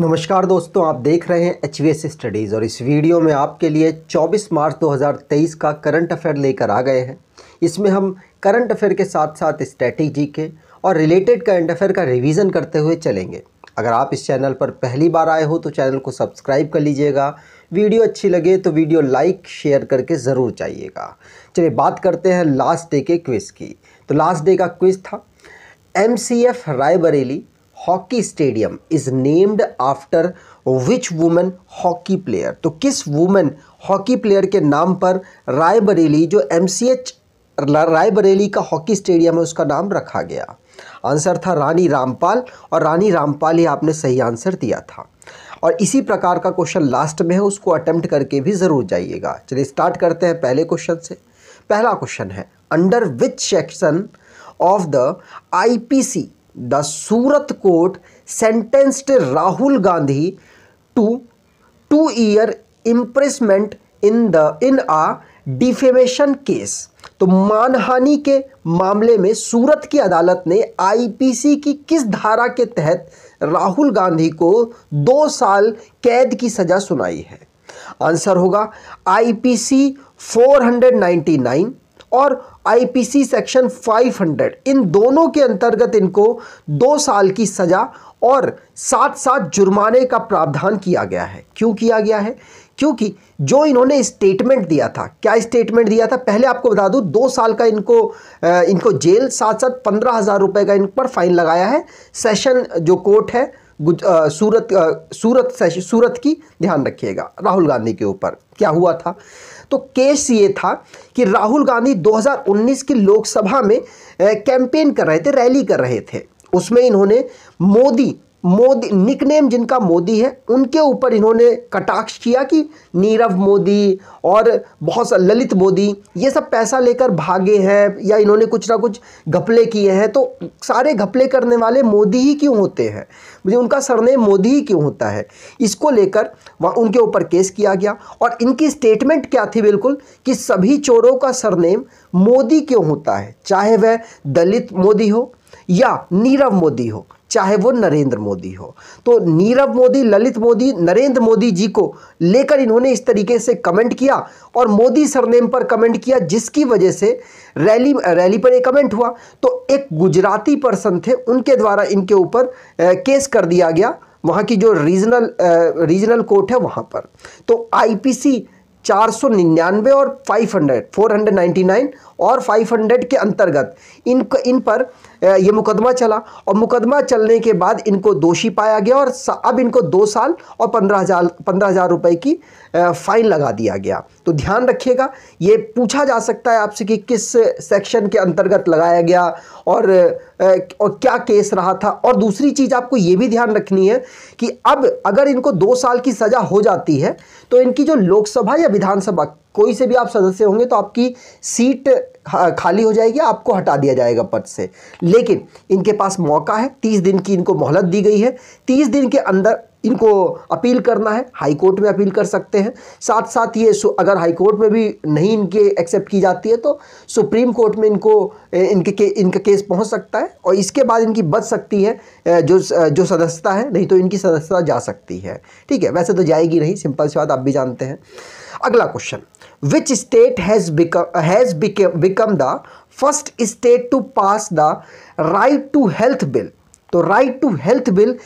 नमस्कार दोस्तों आप देख रहे हैं एच स्टडीज़ और इस वीडियो में आपके लिए 24 मार्च 2023 का करंट अफेयर लेकर आ गए हैं इसमें हम करंट अफेयर के साथ साथ स्ट्रेटेजी के और रिलेटेड करंट अफेयर का रिवीजन करते हुए चलेंगे अगर आप इस चैनल पर पहली बार आए हो तो चैनल को सब्सक्राइब कर लीजिएगा वीडियो अच्छी लगे तो वीडियो लाइक शेयर करके ज़रूर चाहिएगा चलिए बात करते हैं लास्ट डे के क्विज़ की तो लास्ट डे का क्विज़ था एम Raebareli hockey stadium is named after which women hockey player तो किस वुमेन हॉकी प्लेयर के नाम पर रायबरेली जो एम सी एच रायबरेली का हॉकी स्टेडियम है उसका नाम रखा गया आंसर था रानी रामपाल और रानी रामपाल ही आपने सही आंसर दिया था और इसी प्रकार का क्वेश्चन लास्ट में है उसको अटेम्प्ट करके भी ज़रूर जाइएगा चलिए स्टार्ट करते हैं पहले क्वेश्चन से पहला क्वेश्चन है under which section of the IPC the Surat court sentenced Rahul Gandhi to two year imprisonment in the in a defamation case तो मानहानि के मामले में सूरत की अदालत ने आईपीसी की किस धारा के तहत राहुल गांधी को दो साल कैद की सज़ा सुनाई है आंसर होगा आईपीसी 499 और आईपीसी सेक्शन 500 इन दोनों के अंतर्गत इनको दो साल की सज़ा और साथ साथ जुर्माने का प्रावधान किया गया है क्यों किया गया है क्योंकि जो इन्होंने स्टेटमेंट दिया था क्या स्टेटमेंट दिया था पहले आपको बता दूं दो साल का इनको इनको जेल साथ साथ पंद्रह हज़ार रुपये का इन पर फाइन लगाया है सेशन जो कोर्ट है सूरत सूरत सूरत की ध्यान रखिएगा राहुल गांधी के ऊपर क्या हुआ था तो केस ये था कि राहुल गांधी 2019 की लोकसभा में कैंपेन कर रहे थे रैली कर रहे थे उसमें इन्होंने मोदी मोदी निकनेम जिनका मोदी है उनके ऊपर इन्होंने कटाक्ष किया कि नीरव मोदी और बहुत सा ललित मोदी ये सब पैसा लेकर भागे हैं या इन्होंने कुछ ना कुछ घपले किए हैं तो सारे घपले करने वाले मोदी ही क्यों होते हैं मुझे उनका सरनेम मोदी ही क्यों होता है इसको लेकर वहाँ उनके ऊपर केस किया गया और इनकी स्टेटमेंट क्या थी बिल्कुल कि सभी चोरों का सरनेम मोदी क्यों होता है चाहे वह दलित मोदी हो या नीरव मोदी हो चाहे वो नरेंद्र मोदी हो तो नीरव मोदी ललित मोदी नरेंद्र मोदी जी को लेकर इन्होंने इस तरीके से कमेंट किया और मोदी सरनेम पर कमेंट किया जिसकी वजह से रैली रैली पर एक कमेंट हुआ तो एक गुजराती पर्सन थे उनके द्वारा इनके ऊपर केस कर दिया गया वहाँ की जो रीजनल रीजनल कोर्ट है वहाँ पर तो आई 499 और 500 499 और 500 के अंतर्गत इन इन पर यह मुकदमा चला और मुकदमा चलने के बाद इनको दोषी पाया गया और अब इनको दो साल और पंद्रह हज़ार पंद्रह हज़ार रुपये की फ़ाइन लगा दिया गया तो ध्यान रखिएगा ये पूछा जा सकता है आपसे कि किस सेक्शन के अंतर्गत लगाया गया और और क्या केस रहा था और दूसरी चीज़ आपको ये भी ध्यान रखनी है कि अब अगर इनको दो साल की सज़ा हो जाती है तो इनकी जो लोकसभा या विधानसभा कोई से भी आप सदस्य होंगे तो आपकी सीट खाली हो जाएगी आपको हटा दिया जाएगा पद से लेकिन इनके पास मौका है तीस दिन की इनको मोहलत दी गई है तीस दिन के अंदर इनको अपील करना है हाई कोर्ट में अपील कर सकते हैं साथ साथ ये अगर हाई कोर्ट में भी नहीं इनके एक्सेप्ट की जाती है तो सुप्रीम कोर्ट में इनको इनके के, इनका केस पहुंच सकता है और इसके बाद इनकी बच सकती है जो जो सदस्यता है नहीं तो इनकी सदस्यता जा सकती है ठीक है वैसे तो जाएगी नहीं सिंपल सी बात आप भी जानते हैं अगला question which state has become become the first state to pass the right to health bill तो राइट टू हेल्थ बिल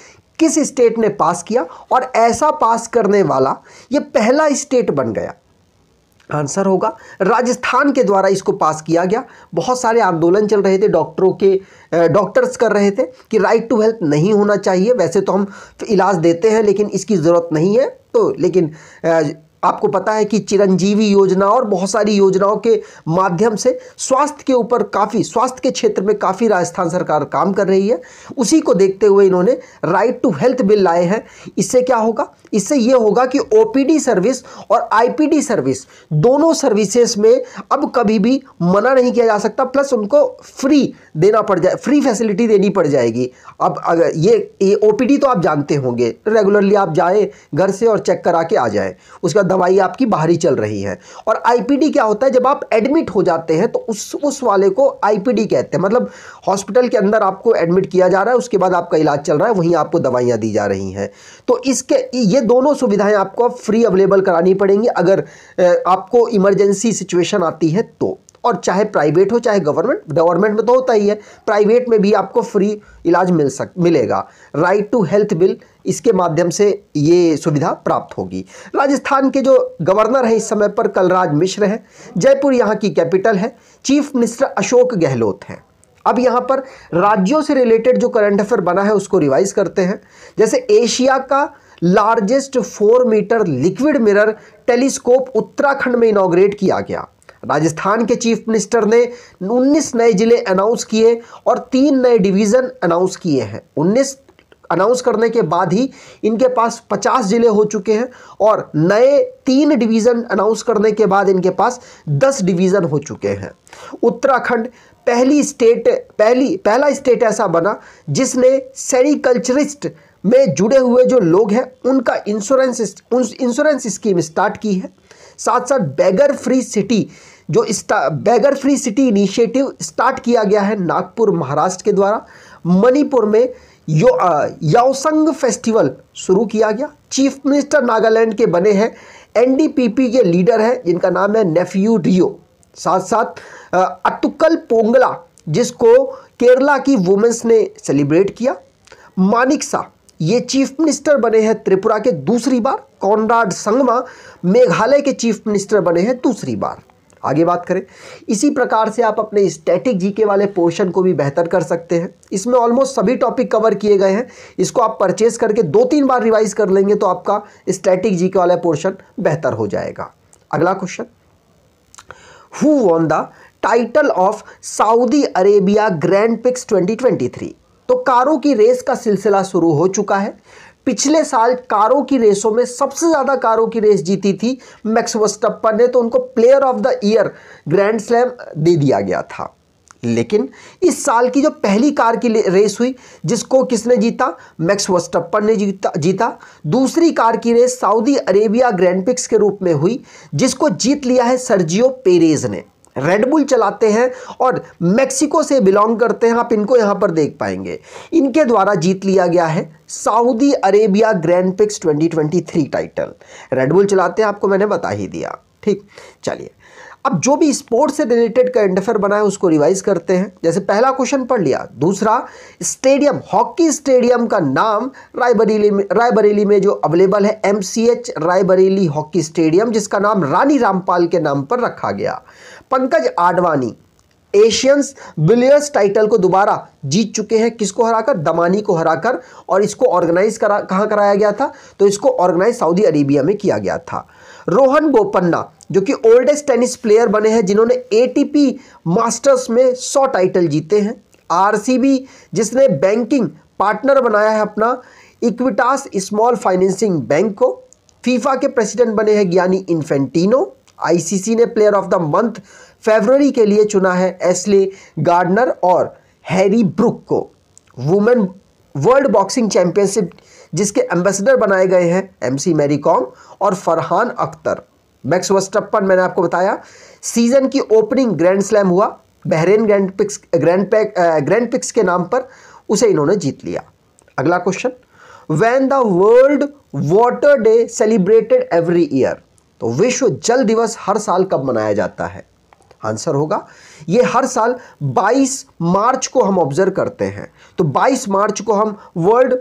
किस स्टेट ने पास किया और ऐसा पास करने वाला ये पहला स्टेट बन गया आंसर होगा राजस्थान के द्वारा इसको पास किया गया बहुत सारे आंदोलन चल रहे थे डॉक्टरों के डॉक्टर्स कर रहे थे कि राइट टू हेल्थ नहीं होना चाहिए वैसे तो हम इलाज देते हैं लेकिन इसकी ज़रूरत नहीं है तो लेकिन आपको पता है कि चिरंजीवी योजना और बहुत सारी योजनाओं के माध्यम से स्वास्थ्य के ऊपर काफ़ी स्वास्थ्य के क्षेत्र में काफ़ी राजस्थान सरकार काम कर रही है उसी को देखते हुए इन्होंने राइट टू हेल्थ बिल लाए हैं इससे क्या होगा इससे ये होगा कि ओपीडी सर्विस और आईपीडी सर्विस दोनों सर्विसेज में अब कभी भी मना नहीं किया जा सकता प्लस उनको फ्री देना पड़ जाए फ्री फैसिलिटी देनी पड़ जाएगी अब अगर ये ये ओपीडी तो आप जानते होंगे रेगुलरली आप जाएँ घर से और चेक करा के आ जाए उसके बाद दवाई आपकी बाहरी चल रही है और आईपीडी क्या होता है जब आप एडमिट हो जाते हैं तो उस उस वाले को आईपीडी कहते हैं मतलब हॉस्पिटल के अंदर आपको एडमिट किया जा रहा है उसके बाद आपका इलाज चल रहा है वहीं आपको दवाइयाँ दी जा रही हैं तो इसके ये दोनों सुविधाएँ आपको फ्री अवेलेबल करानी पड़ेंगी अगर आपको इमरजेंसी सिचुएशन आती है तो और चाहे प्राइवेट हो चाहे गवर्नमेंट गवर्नमेंट में तो होता ही है प्राइवेट में भी आपको फ्री इलाज मिल सक मिलेगा राइट टू हेल्थ बिल इसके माध्यम से ये सुविधा प्राप्त होगी राजस्थान के जो गवर्नर हैं इस समय पर कलराज मिश्र हैं जयपुर यहाँ की कैपिटल है चीफ मिनिस्टर अशोक गहलोत हैं अब यहाँ पर राज्यों से रिलेटेड जो करंट अफेयर बना है उसको रिवाइज करते हैं जैसे एशिया का largest four metre liquid mirror telescope Uttarakhand में इनाग्रेट किया गया राजस्थान के चीफ मिनिस्टर ने 19 नए जिले अनाउंस किए और तीन नए डिवीज़न अनाउंस किए हैं 19 अनाउंस करने के बाद ही इनके पास 50 जिले हो चुके हैं और नए तीन डिवीज़न अनाउंस करने के बाद इनके पास 10 डिवीज़न हो चुके हैं उत्तराखंड पहली स्टेट पहली पहला स्टेट ऐसा बना जिसने सेरिकल्चरिस्ट में जुड़े हुए जो लोग हैं उनका इंश्योरेंस इंश्योरेंस स्कीम स्टार्ट की है साथ साथ बेगर फ्री सिटी जो beggar free city initiative start किया गया है नागपुर महाराष्ट्र के द्वारा मणिपुर में यो याओसंग फेस्टिवल शुरू किया गया चीफ मिनिस्टर नागालैंड के बने हैं एनडीपीपी के लीडर हैं जिनका नाम है नेफ्यू रियो साथ साथ अतुकल पोंगला जिसको केरला की वुमेंस ने सेलिब्रेट किया मानिकसा ये चीफ मिनिस्टर बने हैं त्रिपुरा के दूसरी बार कॉनराड संगमा मेघालय के चीफ मिनिस्टर बने हैं दूसरी बार आगे बात करें इसी प्रकार से आप अपने स्टैटिक जीके वाले पोर्शन को भी बेहतर कर सकते हैं इसमें ऑलमोस्ट सभी टॉपिक कवर किए गए हैं इसको आप परचेज करके दो तीन बार रिवाइज कर लेंगे तो आपका स्टैटिक जीके वाला पोर्शन बेहतर हो जाएगा अगला question who won the title of Saudi Arabia grand prix 2023 तो कारों की रेस का सिलसिला शुरू हो चुका है पिछले साल कारों की रेसों में सबसे ज़्यादा कारों की रेस जीती थी मैक्स वस्टप्पा ने तो उनको player of the year grand slam दे दिया गया था लेकिन इस साल की जो पहली कार की रेस हुई जिसको किसने जीता मैक्स वस्टप्पन ने जीता जीता दूसरी कार की race Saudi Arabia grand prix के रूप में हुई जिसको जीत लिया है सर्जियो पेरेज ने रेडबुल चलाते हैं और मेक्सिको से बिलोंग करते हैं आप इनको यहाँ पर देख पाएंगे इनके द्वारा जीत लिया गया है Saudi Arabia grand prix 2023 title Red Bull चलाते हैं आपको मैंने बता ही दिया ठीक चलिए अब जो भी स्पोर्ट्स से रिलेटेड का इंटरफेयर बना है उसको रिवाइज करते हैं जैसे पहला क्वेश्चन पढ़ लिया दूसरा स्टेडियम हॉकी स्टेडियम का नाम रायबरेली में रायबरेली में जो अवेलेबल है एमसीएच रायबरेली हॉकी स्टेडियम जिसका नाम रानी रामपाल के नाम पर रखा गया Pankaj Advani Asians billiards title को दोबारा जीत चुके हैं किसको हराकर दमानी को हराकर और इसको ऑर्गेनाइज करा कहाँ कराया गया था तो इसको ऑर्गेनाइज सऊदी अरेबिया में किया गया था रोहन बोपन्ना जो कि ओल्डेस्ट टेनिस प्लेयर बने हैं जिन्होंने एटीपी मास्टर्स में सौ टाइटल जीते हैं आरसीबी जिसने बैंकिंग पार्टनर बनाया है अपना इक्विटास स्मॉल फाइनेंसिंग बैंक को फीफा के प्रेसिडेंट बने हैं ज्ञानी इन्फेंटिनो आईसीसी ने player of the month February के लिए चुना है एसले गार्डनर और हैरी ब्रुक को वुमेन वर्ल्ड बॉक्सिंग चैंपियनशिप जिसके एम्बेसडर बनाए गए हैं एमसी मैरी कॉम और फरहान अख्तर मैक्स वस्टप्पन मैंने आपको बताया सीजन की ओपनिंग ग्रैंड स्लैम हुआ Bahrain grand prix grand prix grand prix के नाम पर उसे इन्होंने जीत लिया अगला question when the world water day celebrated every year तो विश्व जल दिवस हर साल कब मनाया जाता है आंसर होगा ये हर साल 22 मार्च को हम ऑब्जर्व करते हैं तो 22 मार्च को हम वर्ल्ड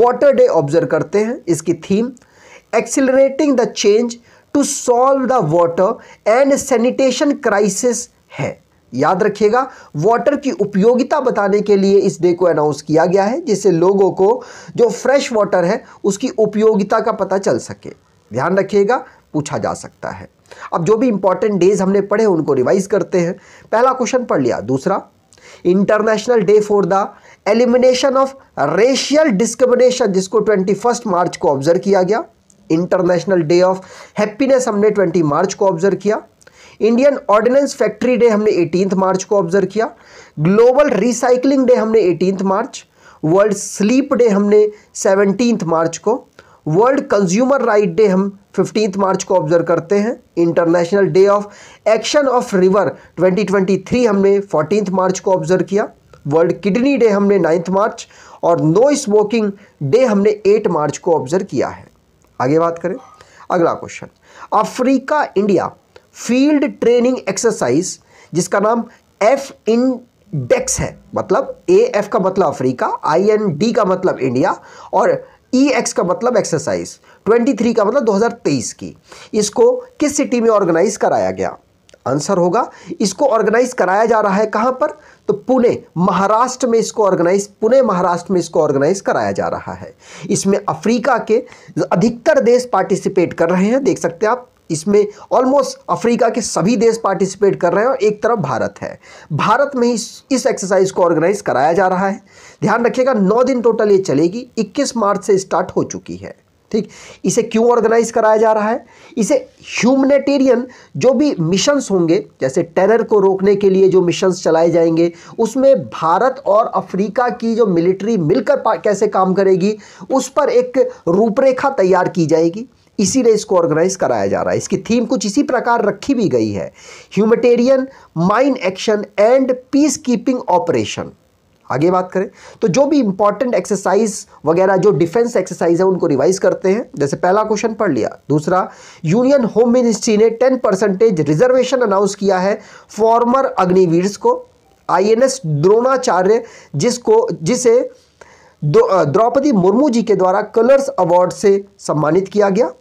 वाटर डे ऑब्जर्व करते हैं इसकी theme accelerating the change to solve the water and sanitation crisis है याद रखिएगा वाटर की उपयोगिता बताने के लिए इस डे को अनाउंस किया गया है जिससे लोगों को जो फ्रेश वाटर है उसकी उपयोगिता का पता चल सके ध्यान रखिएगा पूछा जा सकता है अब जो भी इंपॉर्टेंट डेज हमने पढ़े उनको रिवाइज करते हैं पहला क्वेश्चन पढ़ लिया दूसरा international day for the elimination of racial discrimination जिसको ट्वेंटी फर्स्ट मार्च को ऑब्जर्व किया गया इंटरनेशनल डे ऑफ हैप्पीनेस हमने ट्वेंटी मार्च को ऑब्जर्व किया इंडियन ऑर्डिनेंस फैक्ट्री डे हमने एटीनथ मार्च को ऑब्जर्व किया ग्लोबल रिसाइकलिंग डे हमने eighteenth March world sleep day हमने सेवनटीन्थ मार्च को वर्ल्ड कंज्यूमर राइट डे हम 15 मार्च को ऑब्जर्व करते हैं international day of action of river 2023 हमने 14 मार्च को ऑब्जर्व किया वर्ल्ड किडनी डे हमने 9 मार्च और नो स्मोकिंग डे हमने 8 मार्च को ऑब्जर्व किया है आगे बात करें अगला question Africa India field training exercise जिसका नाम एफ इन डेक्स है मतलब ए एफ का मतलब अफ्रीका आई एन डी का मतलब इंडिया और ई e एक्स का मतलब एक्सरसाइज 23 का मतलब 2023 की इसको किस सिटी में ऑर्गेनाइज कराया गया आंसर होगा इसको ऑर्गेनाइज कराया जा रहा है कहां पर तो पुणे महाराष्ट्र में इसको ऑर्गेनाइज पुणे महाराष्ट्र में इसको ऑर्गेनाइज कराया जा रहा है इसमें अफ्रीका के अधिकतर देश पार्टिसिपेट कर रहे हैं देख सकते हैं आप इसमें ऑलमोस्ट अफ्रीका के सभी देश पार्टिसिपेट कर रहे हैं और एक तरफ भारत है भारत में इस एक्सरसाइज को ऑर्गेनाइज कराया जा रहा है ध्यान रखिएगा नौ दिन टोटल ये चलेगी 21 मार्च से स्टार्ट हो चुकी है ठीक इसे क्यों ऑर्गेनाइज कराया जा रहा है इसे ह्यूमनेटेरियन जो भी मिशंस होंगे जैसे टेरर को रोकने के लिए जो मिशंस चलाए जाएंगे उसमें भारत और अफ्रीका की जो मिलिट्री मिलकर कैसे काम करेगी उस पर एक रूपरेखा तैयार की जाएगी इसीलिए इसको ऑर्गेनाइज कराया जा रहा है इसकी थीम कुछ इसी प्रकार रखी भी गई है humanitarian mine action and peacekeeping operation आगे बात करें तो जो भी इंपॉर्टेंट एक्सरसाइज वगैरह जो डिफेंस एक्सरसाइज है उनको रिवाइज करते हैं जैसे पहला क्वेश्चन पढ़ लिया दूसरा यूनियन होम मिनिस्ट्री ने 10 परसेंटेज रिजर्वेशन अनाउंस किया है फॉर्मर अग्निवीर्स को आईएनएस द्रोणाचार्य जिसको जिसे द्रौपदी मुर्मू जी के द्वारा कलर्स अवार्ड से सम्मानित किया गया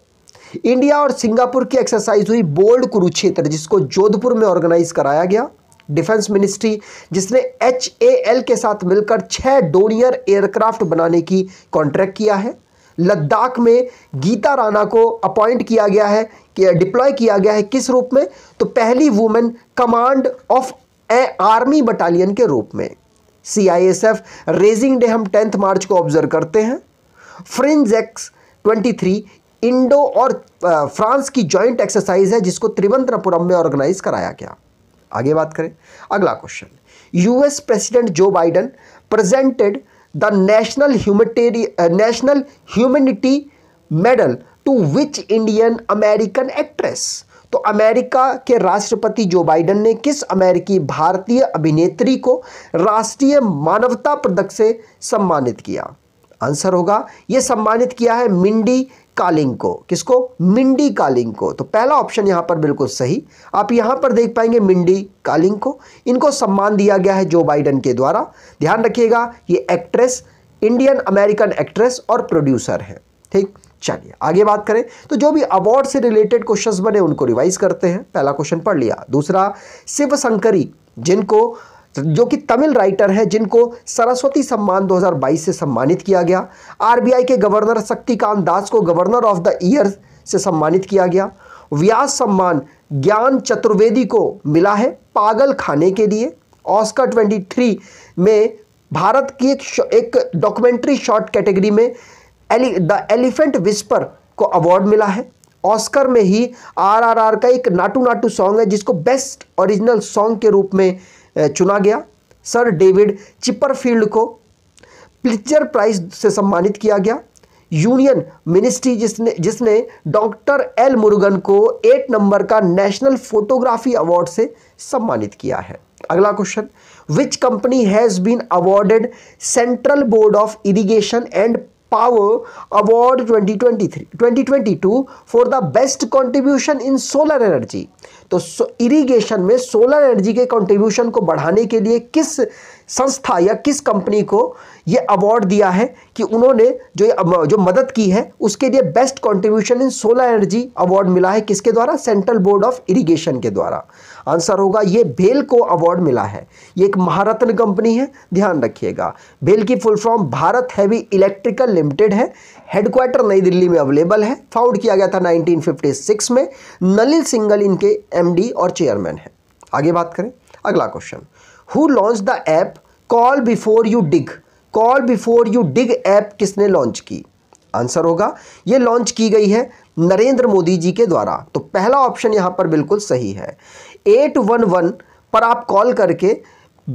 इंडिया और सिंगापुर की एक्सरसाइज हुई बोल्ड कुरुक्षेत्र जिसको जोधपुर में ऑर्गेनाइज कराया गया डिफेंस मिनिस्ट्री जिसने एच के साथ मिलकर छः डोनियर एयरक्राफ्ट बनाने की कॉन्ट्रैक्ट किया है लद्दाख में गीता राणा को अपॉइंट किया गया है कि डिप्लॉय किया गया है किस रूप में तो पहली women command of a army battalion के रूप में C I S F raising day हम टेंथ मार्च को ऑब्जर्व करते हैं Frinjex twenty three Indo और फ्रांस की जॉइंट एक्सरसाइज है जिसको त्रिवंतपुरम में ऑर्गेनाइज कराया गया आगे बात करें अगला question US president Joe Biden presented the national humanitarian national humanity medal to which Indian American actress तो अमेरिका के राष्ट्रपति जो बाइडन ने किस अमेरिकी भारतीय अभिनेत्री को राष्ट्रीय मानवता पदक से सम्मानित किया आंसर होगा यह सम्मानित किया है मिंडी कालिंग को किसको मिंडी कालिंग को तो पहला ऑप्शन यहां पर बिल्कुल सही आप यहां पर देख पाएंगे मिंडी कालिंग को इनको सम्मान दिया गया है जो बाइडन के द्वारा ध्यान रखिएगा ये एक्ट्रेस इंडियन अमेरिकन एक्ट्रेस और प्रोड्यूसर है ठीक चलिए आगे बात करें तो जो भी अवार्ड से रिलेटेड क्वेश्चंस बने उनको रिवाइज करते हैं पहला क्वेश्चन पढ़ लिया दूसरा शिव शंकरी जिनको जो कि तमिल राइटर है जिनको सरस्वती सम्मान 2022 से सम्मानित किया गया आरबीआई के गवर्नर शक्तिकांत दास को गवर्नर ऑफ द ईयर से सम्मानित किया गया व्यास सम्मान ज्ञान चतुर्वेदी को मिला है पागल खाने के लिए ऑस्कर 23 में भारत की एक एक डॉक्यूमेंट्री शॉर्ट कैटेगरी में एलि, द एलिफेंट विस्पर को अवार्ड मिला है ऑस्कर में ही आरआरआर का एक नाटू नाटू सॉन्ग है जिसको बेस्ट ओरिजिनल सॉन्ग के रूप में चुना गया सर डेविड चिपरफील्ड को प्लिचर प्राइज से सम्मानित किया गया यूनियन मिनिस्ट्री जिसने जिसने डॉक्टर एल मुरुगन को एट नंबर का नेशनल फोटोग्राफी अवार्ड से सम्मानित किया है अगला question which company has been awarded central board of irrigation and Power Award 2023 2022 for the best contribution in solar energy. तो इरिगेशन में सोलर एनर्जी के कंट्रीब्यूशन को बढ़ाने के लिए किस संस्था या किस कंपनी को ये अवार्ड दिया है कि उन्होंने जो जो मदद की है उसके लिए best contribution in solar energy award मिला है किसके द्वारा सेंट्रल बोर्ड ऑफ इरिगेशन के द्वारा आंसर होगा ये बेल को अवार्ड मिला है ये एक महारत्न कंपनी है ध्यान रखिएगा बेल की full form Bharat heavy electrical limited है हेडक्वार्टर नई दिल्ली में अवेलेबल है फाउंड किया गया था 1956 में नलिल सिंगल इनके एमडी और चेयरमैन है आगे बात करें अगला question who launch the app call before you dig call before you dig app किसने लॉन्च की आंसर होगा ये लॉन्च की गई है नरेंद्र मोदी जी के द्वारा तो पहला ऑप्शन यहां पर बिल्कुल सही है एट वन वन पर आप कॉल करके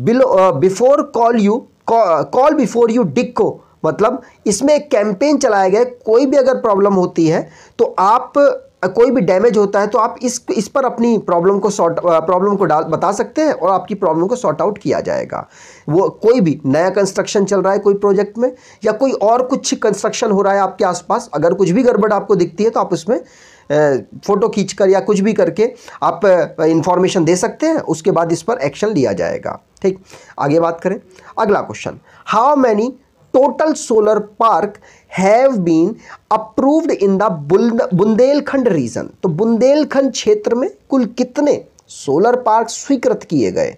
below before call you call before you dig को मतलब इसमें एक कैंपेन चलाया गया कोई भी अगर प्रॉब्लम होती है तो आप कोई भी डैमेज होता है तो आप इस इस पर अपनी प्रॉब्लम को सॉर्ट प्रॉब्लम को डाल बता सकते हैं और आपकी प्रॉब्लम को सॉर्ट आउट किया जाएगा वो कोई भी नया कंस्ट्रक्शन चल रहा है कोई प्रोजेक्ट में या कोई और कुछ कंस्ट्रक्शन हो रहा है आपके आसपास अगर कुछ भी गड़बड़ आपको दिखती है तो आप उसमें फ़ोटो खींचकर या कुछ भी करके आप इंफॉर्मेशन दे सकते हैं उसके बाद इस पर एक्शन लिया जाएगा ठीक आगे बात करें अगला question how many total solar park have been approved in the Bundelkhand region तो बुंदेलखंड क्षेत्र में कुल कितने सोलर पार्क स्वीकृत किए गए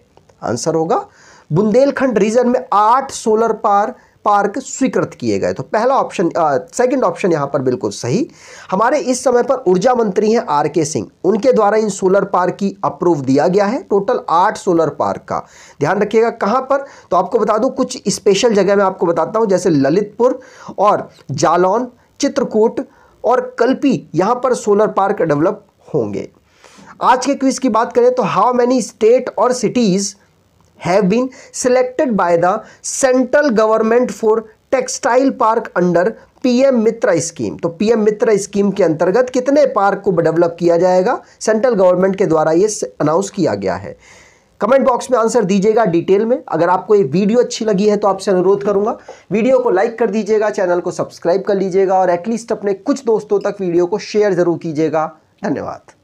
आंसर होगा बुंदेलखंड रीजन में आठ सोलर पार्क पार्क स्वीकृत किए गए तो पहला ऑप्शन सेकंड ऑप्शन यहां पर बिल्कुल सही हमारे इस समय पर ऊर्जा मंत्री हैं आर के सिंह उनके द्वारा इन सोलर पार्क की अप्रूव दिया गया है टोटल आठ सोलर पार्क का ध्यान रखिएगा कहां पर तो आपको बता दूं कुछ स्पेशल जगह मैं आपको बताता हूँ जैसे ललितपुर और जालौन चित्रकूट और कल्पी यहां पर सोलर पार्क डेवलप होंगे आज के क्विज की बात करें तो हाउ मैनी स्टेट और cities have been selected by the central government for textile park under PM Mitra scheme तो पीएम मित्रा स्कीम के अंतर्गत कितने पार्क को डेवलप किया जाएगा सेंट्रल गवर्नमेंट के द्वारा ये अनाउंस किया गया है कमेंट बॉक्स में आंसर दीजिएगा डिटेल में अगर आपको ये वीडियो अच्छी लगी है तो आपसे अनुरोध करूंगा वीडियो को लाइक कर दीजिएगा चैनल को सब्सक्राइब कर लीजिएगा और एटलीस्ट अपने कुछ दोस्तों तक वीडियो को शेयर जरूर कीजिएगा धन्यवाद